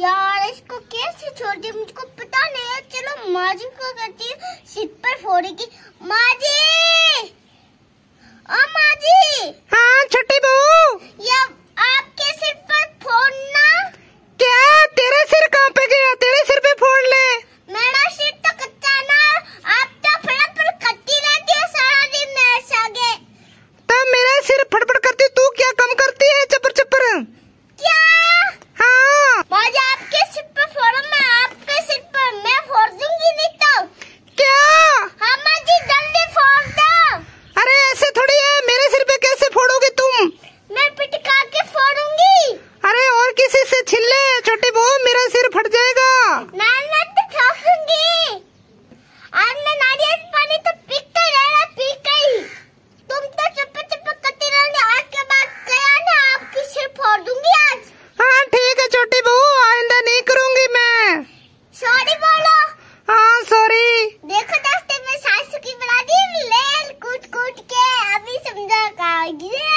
यार इसको कैसे छोड़ दिया मुझको पता नहीं है चलो माजी को करती सीट पर फोड़ेगी माजी फट जाएगा मैं मत खाऊंगी और मैं नारियल पानी तो पीकर रहना पीकर ही तुम तो चुप चुप करते रहने आज के बाद गया ना आपकी सिर फोड़ दूंगी आज हाँ ठीक है छोटी बहू आइंदा नहीं करूंगी मैं सॉरी बोलो हाँ सॉरी देखो रास्ते में सासू की बना दी लेल कूट कूट के अभी समझा का